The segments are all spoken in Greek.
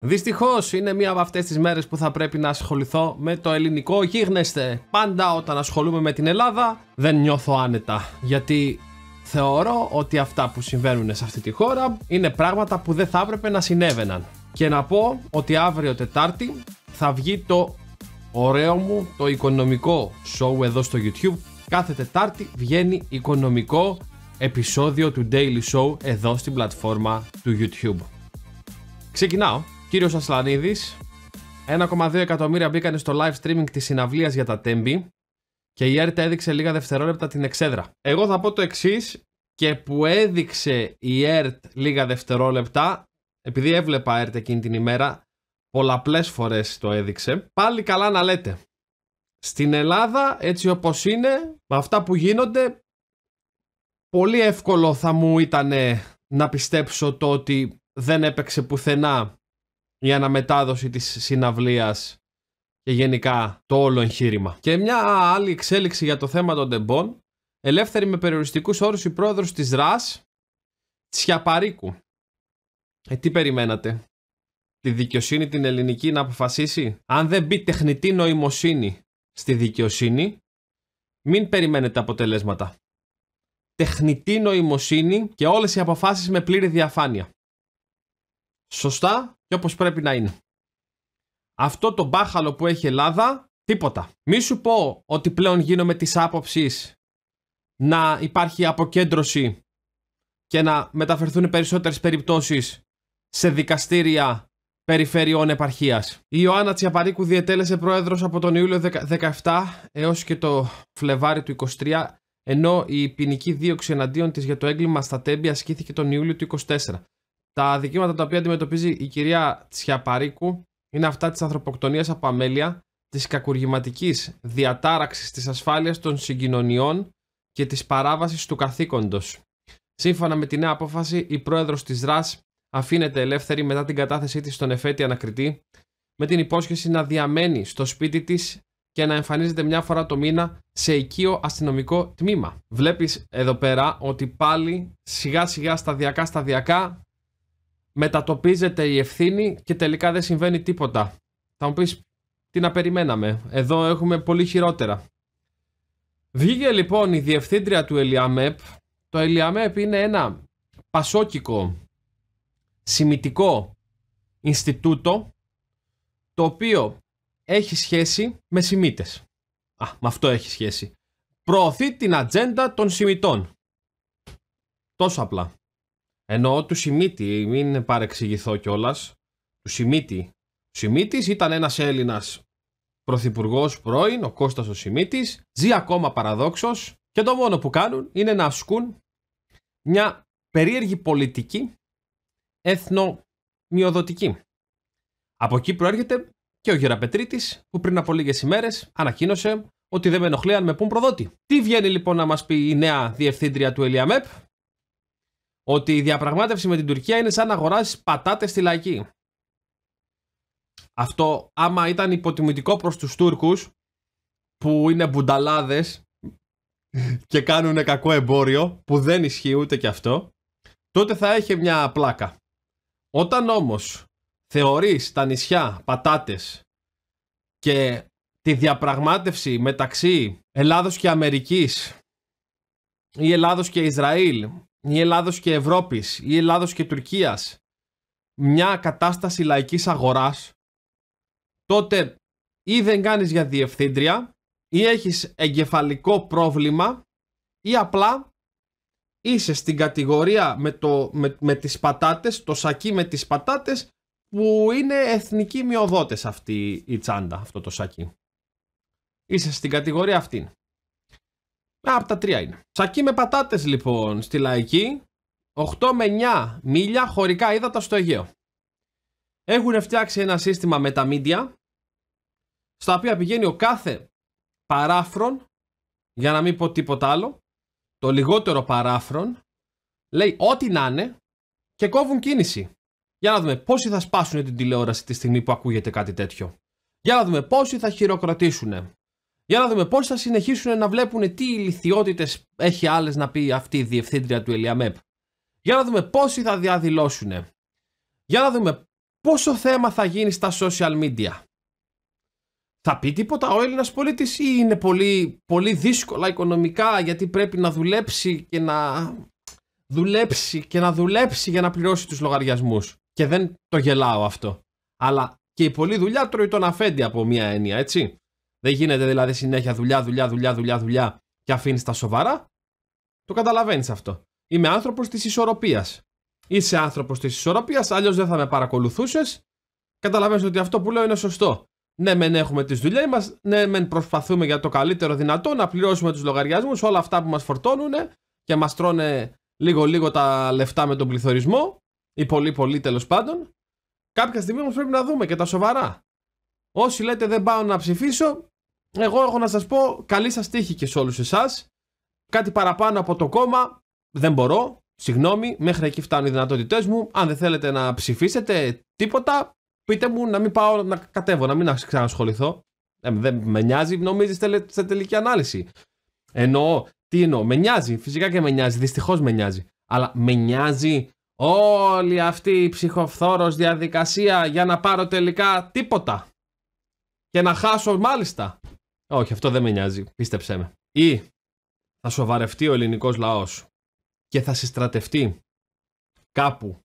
Δυστυχώς είναι μία από αυτές τις μέρες που θα πρέπει να ασχοληθώ με το ελληνικό γίγνεσθε. Πάντα όταν ασχολούμαι με την Ελλάδα δεν νιώθω άνετα. Γιατί θεωρώ ότι αυτά που συμβαίνουν σε αυτή τη χώρα είναι πράγματα που δεν θα έπρεπε να συνέβαιναν. Και να πω ότι αύριο Τετάρτη θα βγει το ωραίο μου το οικονομικό show εδώ στο YouTube. Κάθε Τετάρτη βγαίνει οικονομικό επεισόδιο του Daily Show εδώ στην πλατφόρμα του YouTube. Ξεκινάω! Κύριος Ασλανίδης, 1,2 εκατομμύρια μπήκαν στο live streaming της συναυλίας για τα Τέμπη και η ΕΡΤ έδειξε λίγα δευτερόλεπτα την εξέδρα. Εγώ θα πω το εξής και που έδειξε η ΕΡΤ λίγα δευτερόλεπτα, επειδή έβλεπα ΕΡΤ εκείνη την ημέρα, πολλαπλές φορές το έδειξε, πάλι καλά να λέτε. Στην Ελλάδα, έτσι όπως είναι, με αυτά που γίνονται, πολύ εύκολο θα μου ήταν να πιστέψω το ότι δεν έπαιξε πουθενά η αναμετάδοση της συναυλίας και γενικά το όλο εγχείρημα. Και μια άλλη εξέλιξη για το θέμα των τεμπών, ελεύθερη με περιοριστικούς όρους η πρόεδρος της ΡΑΣ, Τσιαπαρίκου. Ε, τι περιμένατε, τη δικαιοσύνη την ελληνική να αποφασίσει. Αν δεν μπει τεχνητή νοημοσύνη στη δικαιοσύνη, μην περιμένετε αποτελέσματα. Τεχνητή νοημοσύνη και όλες οι αποφάσεις με πλήρη διαφάνεια. Σωστά και όπως πρέπει να είναι. Αυτό το μπάχαλο που έχει η Ελλάδα, τίποτα. Μη σου πω ότι πλέον γίνομαι της άποψης να υπάρχει αποκέντρωση και να μεταφερθούν περισσότερες περιπτώσεις σε δικαστήρια περιφερειών επαρχίας. Η Ιωάννα Τσιαπαρίκου διετέλεσε πρόεδρος από τον Ιούλιο 17 έως και το Φλεβάρι του 23, ενώ η ποινική δίωξη εναντίον της για το έγκλημα στα Τέμπη ασκήθηκε τον Ιούλιο του 24. Τα αδικήματα τα οποία αντιμετωπίζει η κυρία Τσιαπαρίκου είναι αυτά της ανθρωποκτονίας από αμέλεια, της κακουργηματικής διατάραξης της ασφάλειας των συγκοινωνιών και της παράβασης του καθήκοντος. Σύμφωνα με τη νέα απόφαση, η πρόεδρος της ΡΑΣ αφήνεται ελεύθερη μετά την κατάθεσή της στον εφέτη ανακριτή, με την υπόσχεση να διαμένει στο σπίτι της και να εμφανίζεται μια φορά το μήνα σε οικείο αστυνομικό τμήμα. Βλέπεις εδώ πέρα ότι πάλι σιγά σιγά σταδιακά σταδιακά μετατοπίζεται η ευθύνη και τελικά δεν συμβαίνει τίποτα. Θα μου πεις τι να περιμέναμε. Εδώ έχουμε πολύ χειρότερα. Βγήκε λοιπόν η διευθύντρια του Ελιαμέπ. Το Ελιαμέπ είναι ένα πασόκικο σημητικό Ινστιτούτο το οποίο έχει σχέση με σημίτες. Α, με αυτό έχει σχέση. Προωθεί την ατζέντα των σημιτών. Τόσο απλά. Ενώ του Σιμίτη, μην παρεξηγηθώ κιόλας. Του Σιμίτη. Ο ήταν ένας Έλληνας Πρωθυπουργός πρώην, ο Κώστας ο Σιμίτης, ζει ακόμα παραδόξως. και το μόνο που κάνουν είναι να ασκούν μια περίεργη πολιτική εθνομειοδοτική. Από εκεί προέρχεται και ο Γεραπετρίτης που πριν από λίγες ημέρες ανακοίνωσε ότι δεν με ενοχλεί αν με πούν προδότη. Τι βγαίνει λοιπόν να μας πει η νέα διευθύντρια του ΕΛΙΑΜΕΠ, ότι η διαπραγμάτευση με την Τουρκία είναι σαν να αγοράσει πατάτες στη λαϊκή. Αυτό άμα ήταν υποτιμητικό προς τους Τούρκους που είναι μπουνταλάδες και κάνουν κακό εμπόριο που δεν ισχύει ούτε και αυτό τότε θα έχει μια πλάκα. Όταν όμως θεωρείς τα νησιά πατάτες και τη διαπραγμάτευση μεταξύ Ελλάδος και Αμερικής ή Ελλάδος και Ισραήλ ή Ελλάδος και Ευρώπης ή Ελλάδος και Τουρκίας μια κατάσταση λαϊκής αγοράς τότε ή δεν κάνεις για διευθύντρια ή έχεις εγκεφαλικό πρόβλημα ή απλά είσαι στην κατηγορία με, το, με, τις πατάτες, το σακί με τις πατάτες που είναι εθνικοί μειοδότες αυτή η τσάντα, αυτό το σακί. Είσαι στην κατηγορία αυτή από τα τρία είναι. Σακί με πατάτες λοιπόν στη λαϊκή. 8 με 9 μίλια χωρικά ύδατα στο Αιγαίο. Έχουν φτιάξει ένα σύστημα με τα μίντια, στα οποία πηγαίνει ο κάθε παράφρον, για να μην πω τίποτα άλλο, το λιγότερο παράφρον, λέει ό,τι να είναι και κόβουν κίνηση. Για να δούμε πόσοι θα σπάσουν την τηλεόραση τη στιγμή που ακούγεται κάτι τέτοιο. Για να δούμε πόσοι θα χειροκροτήσουν. Για να δούμε πώς θα συνεχίσουν να βλέπουν τι ηλικιότητες έχει άλλες να πει αυτή η διευθύντρια του Ελιαμέπ. Για να δούμε πόσοι θα διαδηλώσουν. Για να δούμε πόσο θέμα θα γίνει στα social media. Θα πει τίποτα ο Έλληνας πολίτης ή είναι πολύ, πολύ δύσκολα οικονομικά γιατί πρέπει να δουλέψει και να δουλέψει και να δουλέψει για να πληρώσει τους λογαριασμούς. Και δεν το γελάω αυτό. Αλλά και η πολλή δουλειά τρώει τον αφέντη από μια έννοια, έτσι. Δεν γίνεται δηλαδή συνέχεια δουλειά, δουλειά, δουλειά, δουλειά, δουλειά και αφήνεις τα σοβαρά. Το καταλαβαίνεις αυτό. Είμαι άνθρωπος της ισορροπίας. Είσαι άνθρωπος της ισορροπίας, αλλιώς δεν θα με παρακολουθούσες. Καταλαβαίνεις ότι αυτό που λέω είναι σωστό. Ναι, μεν έχουμε τη δουλειά μας, ναι, μεν προσπαθούμε για το καλύτερο δυνατό να πληρώσουμε τους λογαριασμούς, όλα αυτά που μας φορτώνουν και μας τρώνε λίγο-λίγο τα λεφτά με τον πληθωρισμό, ή πολύ-πολύ τέλος πάντων. Κάποια στιγμή όμως πρέπει να δούμε και τα σοβαρά. Όσοι λέτε δεν πάω να ψηφίσω, εγώ έχω να σας πω καλή σας τύχη και σε όλους εσάς. Κάτι παραπάνω από το κόμμα δεν μπορώ, συγγνώμη, μέχρι εκεί φτάνουν οι δυνατότητές μου. Αν δεν θέλετε να ψηφίσετε τίποτα, πείτε μου να μην πάω να κατέβω, να μην ξανασχοληθώ. Ε, δεν με νοιάζει, νομίζεις σε τελική ανάλυση. Εννοώ, τι εννοώ, με νοιάζει, φυσικά και με νοιάζει, δυστυχώς με νοιάζει. Αλλά με νοιάζει όλη αυτή η ψυχοφθόρος διαδικασία για να πάρω τελικά τίποτα. Και να χάσω μάλιστα. Όχι, αυτό δεν με νοιάζει, πίστεψέ με. Ή θα σοβαρευτεί ο ελληνικός λαός και θα συστρατευτεί κάπου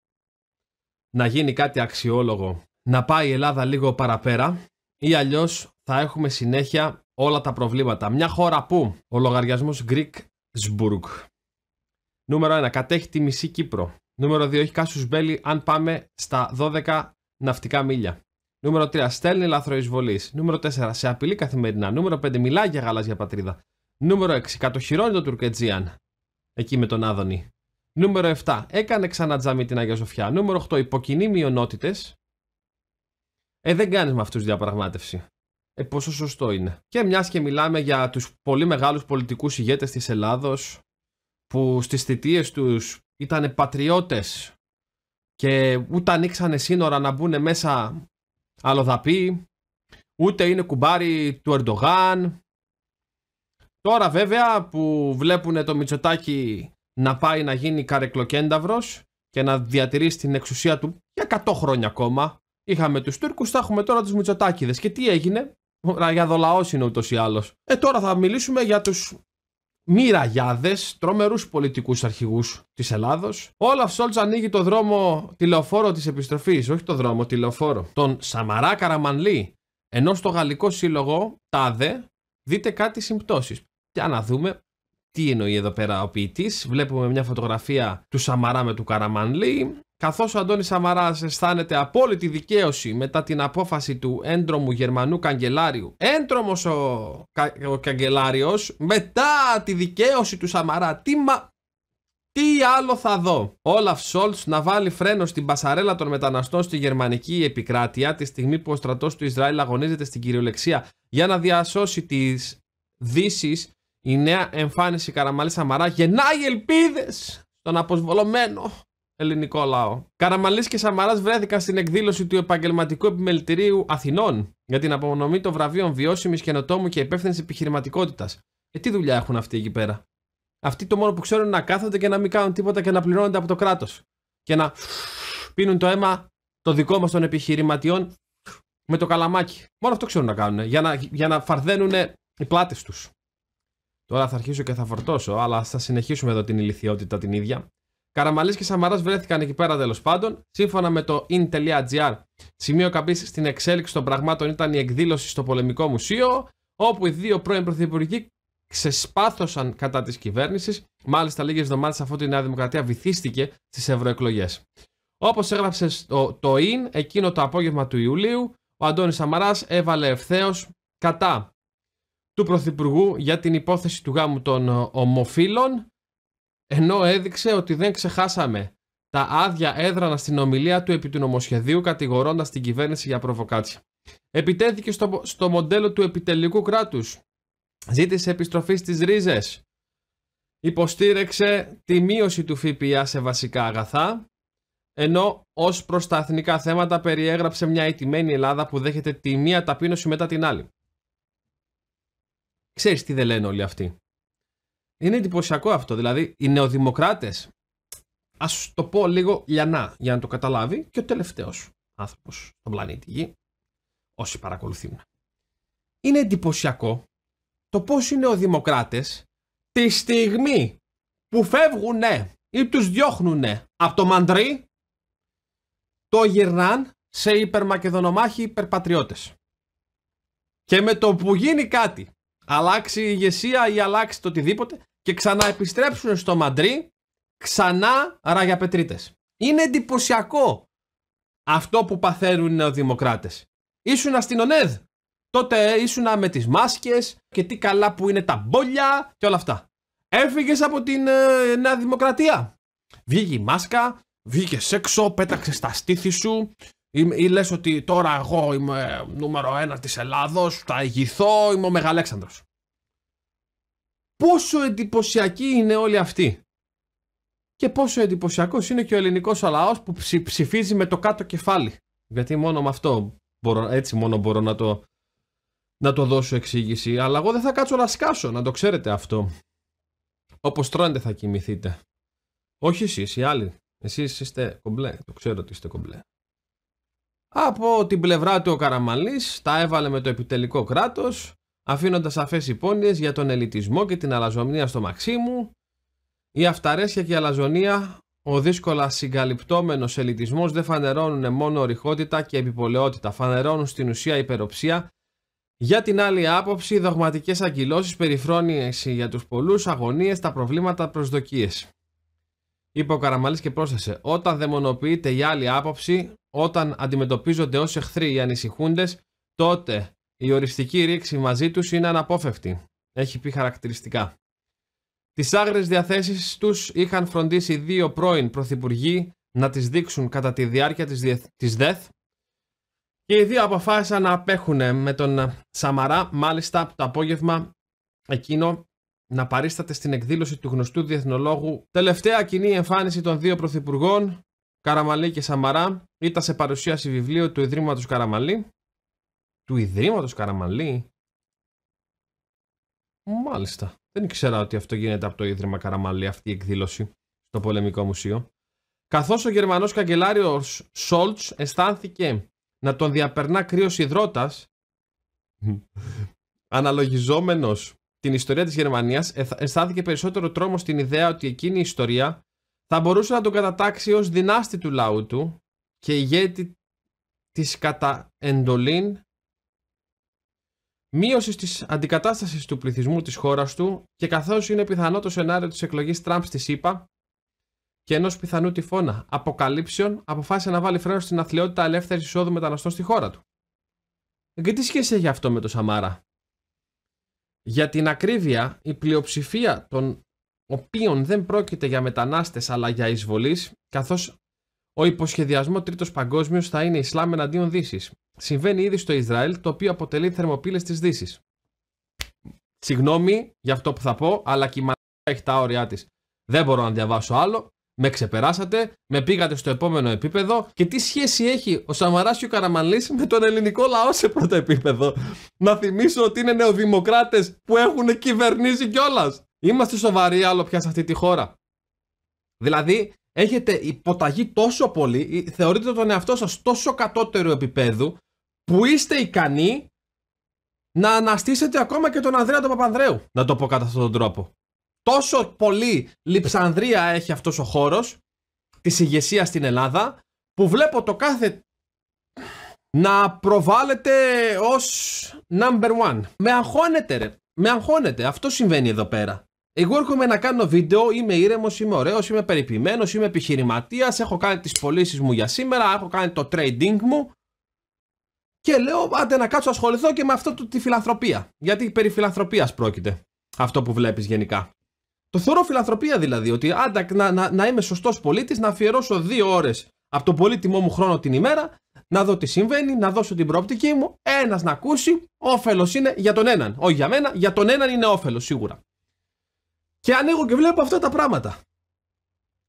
να γίνει κάτι αξιόλογο, να πάει η Ελλάδα λίγο παραπέρα ή αλλιώς θα έχουμε συνέχεια όλα τα προβλήματα. Μια χώρα που ο λογαριασμός sburg Νούμερο 1. Κατέχει τη μισή Κύπρο. Νούμερο 2. Έχει κάσους μπέλη αν πάμε στα 12 ναυτικά μίλια. Νούμερο 3. Στέλνει λάθρο εισβολής. Νούμερο 4. Σε απειλεί καθημερινά. Νούμερο 5. Μιλάει για γαλάζια πατρίδα. Νούμερο 6. Κατοχυρώνει τον Τουρκετζίαν. Εκεί με τον Άδωνη. Νούμερο 7. Έκανε ξανά τζάμι την Αγία Ζωφιά. Νούμερο 8. Υποκινεί μειονότητες. Ε, δεν κάνεις με αυτούς διαπραγμάτευση. Ε, πόσο σωστό είναι. Και μιας και μιλάμε για τους πολύ μεγάλους πολιτικούς ηγέτες της Ελλάδος που στις θητείες τους ήταν πατριώτες και ούτε ανοίξανε σύνορα να μπουν μέσα άλλο θα πει, ούτε είναι κουμπάρι του Ερντογάν. Τώρα βέβαια που βλέπουν το Μητσοτάκι να πάει να γίνει καρεκλοκένταυρος και να διατηρήσει την εξουσία του για 100 χρόνια ακόμα. Είχαμε τους Τούρκους, θα έχουμε τώρα τους Μητσοτάκηδες. Και τι έγινε, Ραγιαδολαός είναι ούτως ή άλλως. Ε τώρα θα μιλήσουμε για τους μοιραγιάδες, τρομερούς πολιτικούς αρχηγούς της Ελλάδος. Όλαφ Σόλτ ανοίγει το δρόμο τηλεοφόρο της επιστροφής, όχι το δρόμο, τηλεοφόρο. Τον Σαμαρά Καραμανλή. Ενώ στο γαλλικό σύλλογο, τάδε, δείτε κάτι συμπτώσεις. Για να δούμε τι εννοεί εδώ πέρα ο ποιητής. Βλέπουμε μια φωτογραφία του Σαμαρά με του Καραμανλή. Καθώς ο Αντώνης Σαμαράς αισθάνεται απόλυτη δικαίωση μετά την απόφαση του έντρομου Γερμανού καγκελάριου. Έντρομος ο, καγκελάριος μετά τη δικαίωση του Σαμαρά. Τι, μα... Τι άλλο θα δω. Όλαφ Σόλτ να βάλει φρένο στην πασαρέλα των μεταναστών στη γερμανική επικράτεια τη στιγμή που ο στρατός του Ισραήλ αγωνίζεται στην κυριολεξία για να διασώσει τις Δύσεις. Η νέα εμφάνιση Καραμαλή Σαμαρά γεννάει ελπίδες στον αποσβολωμένο ελληνικό λαό. Καραμαλής και σαμαράς βρέθηκαν στην εκδήλωση του Επαγγελματικού Επιμελητηρίου Αθηνών για την απονομή των βραβείων βιώσιμης καινοτόμου και υπεύθυνη επιχειρηματικότητας. Ε, τι δουλειά έχουν αυτοί εκεί πέρα. Αυτοί το μόνο που ξέρουν είναι να κάθονται και να μην κάνουν τίποτα και να πληρώνονται από το κράτος. Και να πίνουν το αίμα το δικό μας των επιχειρηματιών με το καλαμάκι. Μόνο αυτό ξέρουν να κάνουν. Για να, για να φαρδένουν οι πλάτες τους. Τώρα θα αρχίσω και θα φορτώσω, αλλά θα συνεχίσουμε εδώ την ηλικιότητα την ίδια. Καραμαλής και Σαμαράς βρέθηκαν εκεί πέρα τέλος πάντων. Σύμφωνα με το in.gr, σημείο καμπής στην εξέλιξη των πραγμάτων ήταν η εκδήλωση στο Πολεμικό Μουσείο, όπου οι δύο πρώην πρωθυπουργοί ξεσπάθωσαν κατά της κυβέρνησης, μάλιστα λίγες εβδομάδες αφού η Νέα Δημοκρατία βυθίστηκε στις ευρωεκλογές. Όπως έγραψε το in, εκείνο το απόγευμα του Ιουλίου, ο Αντώνης Σαμαράς έβαλε ευθέως κατά του Πρωθυπουργού για την υπόθεση του γάμου των ομοφύλων ενώ έδειξε ότι δεν ξεχάσαμε τα άδεια έδρανα στην ομιλία του επί του νομοσχεδίου κατηγορώντας την κυβέρνηση για προβοκάτσια. Επιτέθηκε στο, στο μοντέλο του επιτελικού κράτους. Ζήτησε επιστροφή στις ρίζες. Υποστήρεξε τη μείωση του ΦΠΑ σε βασικά αγαθά, ενώ ως προς τα εθνικά θέματα περιέγραψε μια ιτημένη Ελλάδα που δέχεται τη μία ταπείνωση μετά την άλλη. Ξέρεις τι δεν λένε όλοι αυτοί. Είναι εντυπωσιακό αυτό. Δηλαδή, οι νεοδημοκράτες, ας το πω λίγο λιανά για να το καταλάβει, και ο τελευταίος άνθρωπος στον πλανήτη Γη, όσοι παρακολουθούν. Είναι εντυπωσιακό το πώς οι νεοδημοκράτες τη στιγμή που φεύγουνε ή τους διώχνουνε από το μαντρί, το γυρνάν σε υπερμακεδονομάχοι υπερπατριώτες. Και με το που γίνει κάτι αλλάξει η ηγεσία ή αλλάξει το οτιδήποτε και ξανά επιστρέψουν στο Μαντρί ξανά ραγιαπετρίτες. Είναι εντυπωσιακό αυτό που παθαίνουν οι νεοδημοκράτες. Ήσουν στην ΟΝΕΔ, τότε ήσουν με τις μάσκες και τι καλά που είναι τα μπόλια και όλα αυτά. Έφυγες από την ε, Νέα Δημοκρατία. Βγήκε η μάσκα, βγήκε έξω, πέταξε στα στήθη σου, ή, ή λες ότι τώρα εγώ είμαι ε, νούμερο ένα της Ελλάδος, θα ηγηθώ, είμαι ο Μεγαλέξανδρος. Πόσο εντυπωσιακή είναι όλοι αυτοί. Και πόσο εντυπωσιακός είναι και ο ελληνικός λαός που ψηφίζει με το κάτω κεφάλι. Γιατί μόνο με αυτό, μπορώ, έτσι μόνο μπορώ να το, να το δώσω εξήγηση. Αλλά εγώ δεν θα κάτσω να σκάσω, να το ξέρετε αυτό. Όπως τρώνετε θα κοιμηθείτε. Όχι εσείς, οι άλλοι. Εσείς είστε κομπλέ, το ξέρω ότι είστε κομπλέ. Από την πλευρά του ο Καραμαλής τα έβαλε με το επιτελικό κράτος, αφήνοντας αφές υπόνοιες για τον ελιτισμό και την αλαζονία στο Μαξίμου. Η αυταρέσια και η αλαζονία, ο δύσκολα συγκαλυπτόμενος ελιτισμός δεν φανερώνουν μόνο ορυχότητα και επιπολαιότητα, φανερώνουν στην ουσία υπεροψία. Για την άλλη άποψη, δογματικές αγκυλώσεις, περιφρόνηση για τους πολλούς, αγωνίες, τα προβλήματα, προσδοκίες. Είπε ο Καραμαλής και πρόσθεσε, όταν δαιμονοποιείται η άλλη άποψη, όταν αντιμετωπίζονται ως εχθροί οι ανησυχούντες, τότε η οριστική ρήξη μαζί τους είναι αναπόφευκτη. Έχει πει χαρακτηριστικά. Τις άγρες διαθέσεις τους είχαν φροντίσει δύο πρώην πρωθυπουργοί να τις δείξουν κατά τη διάρκεια της, διεθ... της ΔΕΘ και οι δύο αποφάσισαν να απέχουν με τον Σαμαρά μάλιστα το απόγευμα εκείνο να παρίσταται στην εκδήλωση του γνωστού διεθνολόγου τελευταία κοινή εμφάνιση των δύο πρωθυπουργών Καραμαλή και Σαμαρά ήταν σε παρουσίαση βιβλίο του Ιδρύματος Καραμαλή. Του Ιδρύματος Καραμαλή. Μάλιστα. Δεν ήξερα ότι αυτό γίνεται από το Ίδρυμα Καραμαλή, αυτή η εκδήλωση στο Πολεμικό Μουσείο. Καθώς ο Γερμανός καγκελάριος Σόλτς αισθάνθηκε να τον διαπερνά κρύος ιδρώτας αναλογιζόμενος την ιστορία της Γερμανίας, αισθάνθηκε περισσότερο τρόμος στην ιδέα ότι εκείνη η ιστορία θα μπορούσε να τον κατατάξει ως δυνάστη του λαού του και ηγέτη της κατά εντολήν μείωσης της αντικατάστασης του πληθυσμού της χώρας του και καθώς είναι πιθανό το σενάριο της εκλογής Τραμπ στη ΣΥΠΑ και ενός πιθανού τυφώνα αποκαλύψεων, αποφάσισε να βάλει φρένο στην αθλειότητα ελεύθερης εισόδου μεταναστών στη χώρα του. Και τι σχέση έχει αυτό με το Σαμάρα. Για την ακρίβεια, η πλειοψηφία των ο οποίων δεν πρόκειται για μετανάστες αλλά για εισβολείς, καθώς ο υποσχεδιασμό Τρίτος Παγκόσμιος θα είναι Ισλάμ εναντίον Δύσης. Συμβαίνει ήδη στο Ισραήλ, το οποίο αποτελεί θερμοπύλες της Δύσης. Συγγνώμη για αυτό που θα πω, αλλά και η μαλακία έχει τα όρια της. Δεν μπορώ να διαβάσω άλλο. Με ξεπεράσατε, με πήγατε στο επόμενο επίπεδο. Και τι σχέση έχει ο Σαμαράς Καραμαλής με τον ελληνικό λαό σε πρώτο επίπεδο. να θυμίσω ότι είναι νεοδημοκράτες που έχουν κυβερνήσει κιόλας. Είμαστε σοβαροί άλλο πια σε αυτή τη χώρα. Δηλαδή, έχετε υποταγεί τόσο πολύ, θεωρείτε τον εαυτό σας τόσο κατώτερο επίπεδου, που είστε ικανοί να αναστήσετε ακόμα και τον Ανδρέα τον Παπανδρέου, να το πω κατά αυτόν τον τρόπο. Τόσο πολύ λιψανδρία έχει αυτός ο χώρος της ηγεσίας στην Ελλάδα, που βλέπω το κάθε να προβάλλεται ως number one. Με αγχώνεται ρε. Με αγχώνεται. Αυτό συμβαίνει εδώ πέρα. Εγώ έρχομαι να κάνω βίντεο, είμαι ήρεμος, είμαι ωραίος, είμαι περιποιημένος, είμαι επιχειρηματίας. Έχω κάνει τις πωλήσεις μου για σήμερα, έχω κάνει το trading μου. Και λέω, άντε να κάτσω ασχοληθώ και με αυτό το, τη φιλανθρωπία. Γιατί περί φιλανθρωπίας πρόκειται αυτό που βλέπεις γενικά. Το θεωρώ φιλανθρωπία δηλαδή, ότι άντα να, να, να είμαι σωστός πολίτης, να αφιερώσω δύο ώρες από τον πολύτιμό μου χρόνο την ημέρα, να δω τι συμβαίνει, να δώσω την προοπτική μου, ένας να ακούσει, όφελος είναι για τον έναν. Όχι για μένα, για τον έναν είναι όφελος σίγουρα. Και ανοίγω και βλέπω αυτά τα πράγματα.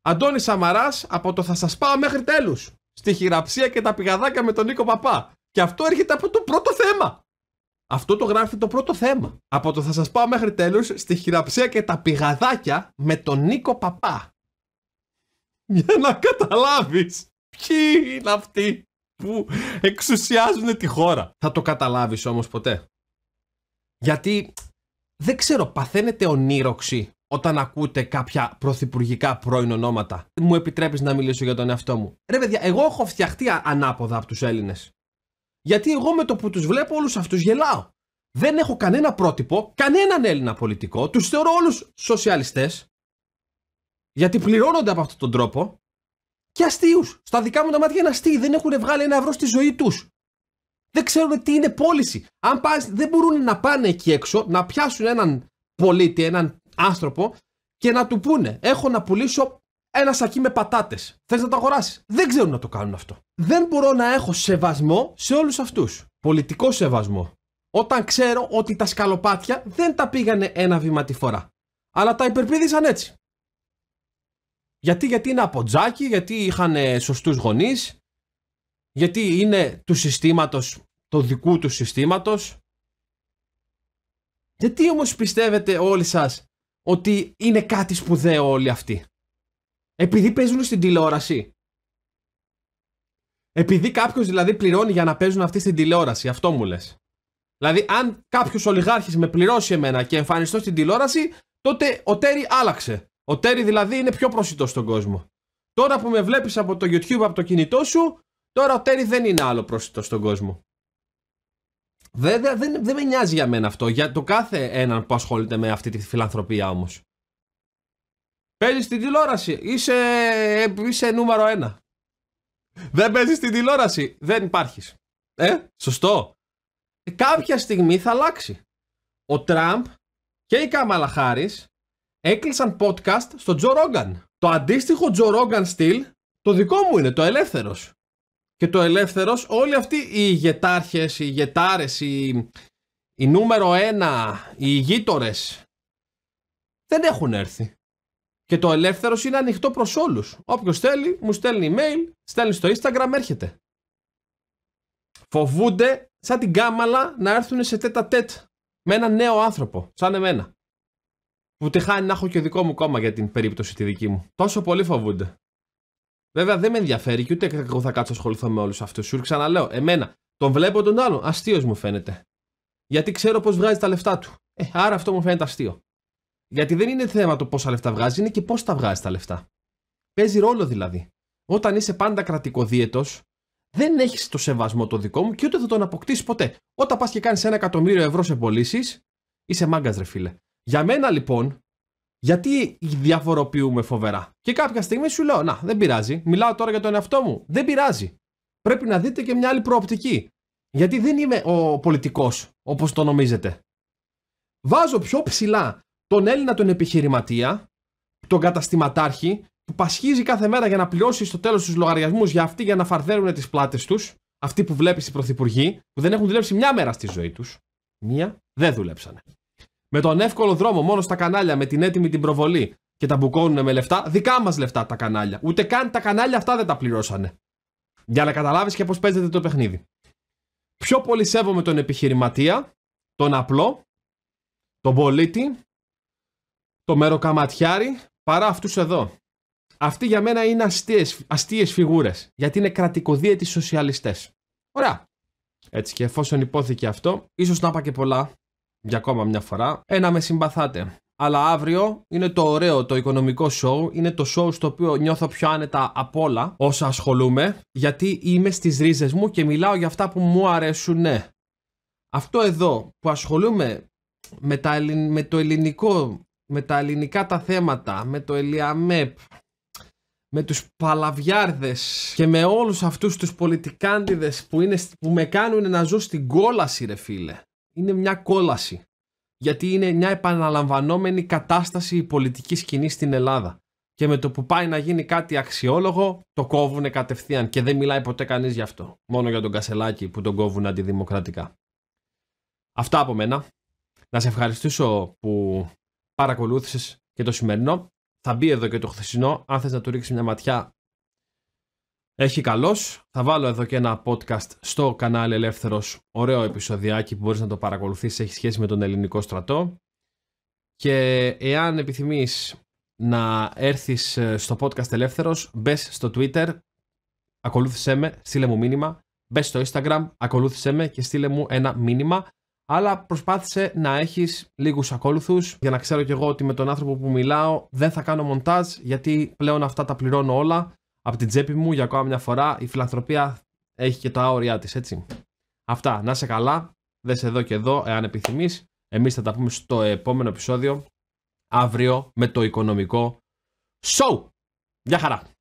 Αντώνη Σαμαράς από το Θα σας πάω μέχρι τέλους. Στη χειραψία και τα πηγαδάκια με τον Νίκο Παπά. Και αυτό έρχεται από το πρώτο θέμα. Αυτό το γράφει το πρώτο θέμα. Από το Θα σας πάω μέχρι τέλους στη χειραψία και τα πηγαδάκια με τον Νίκο Παπά. Για να καταλάβεις ποιοι είναι αυτοί που εξουσιάζουν τη χώρα. Θα το καταλάβεις όμως ποτέ. Γιατί δεν ξέρω, παθαίνετε ονείροξη όταν ακούτε κάποια πρωθυπουργικά πρώην ονόματα. Μου επιτρέπεις να μιλήσω για τον εαυτό μου. Ρε παιδιά, εγώ έχω φτιαχτεί ανάποδα από τους Έλληνες. Γιατί εγώ με το που τους βλέπω όλους αυτούς γελάω. Δεν έχω κανένα πρότυπο, κανέναν Έλληνα πολιτικό. Τους θεωρώ όλους σοσιαλιστές. Γιατί πληρώνονται από αυτόν τον τρόπο. Και αστείους. Στα δικά μου τα μάτια είναι αστείοι. Δεν έχουν βγάλει ένα ευρώ στη ζωή τους. Δεν ξέρουν τι είναι πώληση. Αν δεν μπορούν να πάνε εκεί έξω να πιάσουν έναν πολίτη, έναν άνθρωπο και να του πούνε: Έχω να πουλήσω ένα σακί με πατάτες. Θες να το αγοράσεις. Δεν ξέρουν να το κάνουν αυτό. Δεν μπορώ να έχω σεβασμό σε όλους αυτούς. Πολιτικό σεβασμό. Όταν ξέρω ότι τα σκαλοπάτια δεν τα πήγανε ένα βήμα τη φορά. Αλλά τα υπερπίδησαν έτσι. Γιατί, γιατί είναι από τζάκι, γιατί είχαν σωστούς γονείς, γιατί είναι του συστήματος, το δικού του συστήματος. Γιατί όμως πιστεύετε όλοι σας ότι είναι κάτι σπουδαίο όλοι αυτοί. Επειδή παίζουν στην τηλεόραση. Επειδή κάποιος δηλαδή πληρώνει για να παίζουν αυτοί στην τηλεόραση, αυτό μου λες. Δηλαδή, αν κάποιος ολιγάρχης με πληρώσει εμένα και εμφανιστώ στην τηλεόραση, τότε ο Τέρι άλλαξε. Ο Τέρι δηλαδή είναι πιο προσιτός στον κόσμο. Τώρα που με βλέπεις από το YouTube, από το κινητό σου, τώρα ο Τέρι δεν είναι άλλο προσιτός στον κόσμο. Δεν, δεν, δεν, με νοιάζει για μένα αυτό. Για το κάθε έναν που ασχολείται με αυτή τη φιλανθρωπία όμως. Παίζεις την τηλεόραση. Είσαι, είσαι νούμερο ένα. Δεν παίζεις την τηλεόραση. Δεν υπάρχεις. Ε, σωστό. Ε, κάποια στιγμή θα αλλάξει. Ο Τραμπ και η Κάμαλα έκλεισαν podcast στο Τζο Ρόγκαν. Το αντίστοιχο Τζο Ρόγκαν στυλ το δικό μου είναι, το ελεύθερος και το ελεύθερος, όλοι αυτοί οι ηγετάρχες, οι ηγετάρες, οι, οι νούμερο ένα, οι ηγήτορες, δεν έχουν έρθει. Και το ελεύθερος είναι ανοιχτό προς όλους. Όποιος θέλει, μου στέλνει email, στέλνει στο Instagram, έρχεται. Φοβούνται σαν την κάμαλα να έρθουν σε τέτα τέτ με έναν νέο άνθρωπο, σαν εμένα. Που τυχάνει να έχω και δικό μου κόμμα για την περίπτωση τη δική μου. Τόσο πολύ φοβούνται. Βέβαια δεν με ενδιαφέρει και ούτε εγώ θα κάτσω ασχοληθώ με όλους αυτούς. Σου ξαναλέω, εμένα τον βλέπω τον άλλον. Αστείος μου φαίνεται. Γιατί ξέρω πώς βγάζει τα λεφτά του. Ε, άρα αυτό μου φαίνεται αστείο. Γιατί δεν είναι θέμα το πόσα λεφτά βγάζει, είναι και πώς τα βγάζει τα λεφτά. Παίζει ρόλο δηλαδή. Όταν είσαι πάντα κρατικοδίαιτος, δεν έχεις το σεβασμό το δικό μου και ούτε θα τον αποκτήσεις ποτέ. Όταν πας και κάνεις ένα εκατομμύριο ευρώ σε πωλήσεις, είσαι μάγκας, ρε φίλε. Για μένα λοιπόν, γιατί διαφοροποιούμε φοβερά. Και κάποια στιγμή σου λέω, Να, δεν πειράζει. Μιλάω τώρα για τον εαυτό μου. Δεν πειράζει. Πρέπει να δείτε και μια άλλη προοπτική. Γιατί δεν είμαι ο πολιτικός, όπως το νομίζετε. Βάζω πιο ψηλά τον Έλληνα τον επιχειρηματία, τον καταστηματάρχη, που πασχίζει κάθε μέρα για να πληρώσει στο τέλος τους λογαριασμούς για αυτοί για να φαρδέρουν τις πλάτες τους, αυτοί που βλέπεις οι πρωθυπουργοί, που δεν έχουν δουλέψει μια μέρα στη ζωή τους. Μία δεν δουλέψανε με τον εύκολο δρόμο, μόνος στα κανάλια, με την έτοιμη την προβολή και τα μπουκώνουν με λεφτά, δικά μας λεφτά τα κανάλια. Ούτε καν τα κανάλια αυτά δεν τα πληρώσανε. Για να καταλάβεις και πώς παίζεται το παιχνίδι. Πιο πολύ σέβομαι τον επιχειρηματία, τον απλό, τον πολίτη, το μεροκαματιάρι, παρά αυτούς εδώ. Αυτοί για μένα είναι αστείες φιγούρες, γιατί είναι κρατικοδίαιτοι σοσιαλιστές. Ωραία. Έτσι και εφόσον υπόθηκε αυτό, ίσως να πάω και πολλά, για ακόμα μια φορά. Ένα με συμπαθάτε. Αλλά αύριο είναι το ωραίο, το οικονομικό show. Είναι το show στο οποίο νιώθω πιο άνετα από όλα όσα ασχολούμαι, γιατί είμαι στις ρίζες μου και μιλάω για αυτά που μου αρέσουν. Ναι. Αυτό εδώ που ασχολούμαι με, τα, με το ελληνικό, με τα ελληνικά τα θέματα, με το ΕΛΙΑΜΕΠ, με τους παλαβιάρδες και με όλους αυτούς τους πολιτικάντιδες που, είναι, που με κάνουν να ζω στην κόλαση ρε φίλε είναι μια κόλαση. Γιατί είναι μια επαναλαμβανόμενη κατάσταση πολιτικής σκηνής στην Ελλάδα. Και με το που πάει να γίνει κάτι αξιόλογο, το κόβουνε κατευθείαν και δεν μιλάει ποτέ κανείς γι' αυτό. Μόνο για τον Κασελάκη που τον κόβουν αντιδημοκρατικά. Αυτά από μένα. Να σε ευχαριστήσω που παρακολούθησες και το σημερινό. Θα μπει εδώ και το χθεσινό. Αν θες να του ρίξεις μια ματιά, έχει καλώς. Θα βάλω εδώ και ένα podcast στο κανάλι Ελεύθερος. Ωραίο επεισοδιάκι που μπορείς να το παρακολουθήσεις. Έχει σχέση με τον ελληνικό στρατό. Και εάν επιθυμείς να έρθεις ε, στο podcast Ελεύθερος, μπες στο Twitter, ακολούθησέ με, στείλε μου μήνυμα. Μπες στο Instagram, ακολούθησέ με και στείλε μου ένα μήνυμα. Αλλά προσπάθησε να έχεις λίγους ακόλουθους για να ξέρω κι εγώ ότι με τον άνθρωπο που μιλάω δεν θα κάνω μοντάζ γιατί πλέον αυτά τα πληρώνω όλα από την τσέπη μου για ακόμα μια φορά. Η φιλανθρωπία έχει και τα όρια της, έτσι. Αυτά. Να σε καλά. Δες εδώ και εδώ, εάν επιθυμείς. Εμείς θα τα πούμε στο επόμενο επεισόδιο αύριο με το οικονομικό show. Γεια χαρά!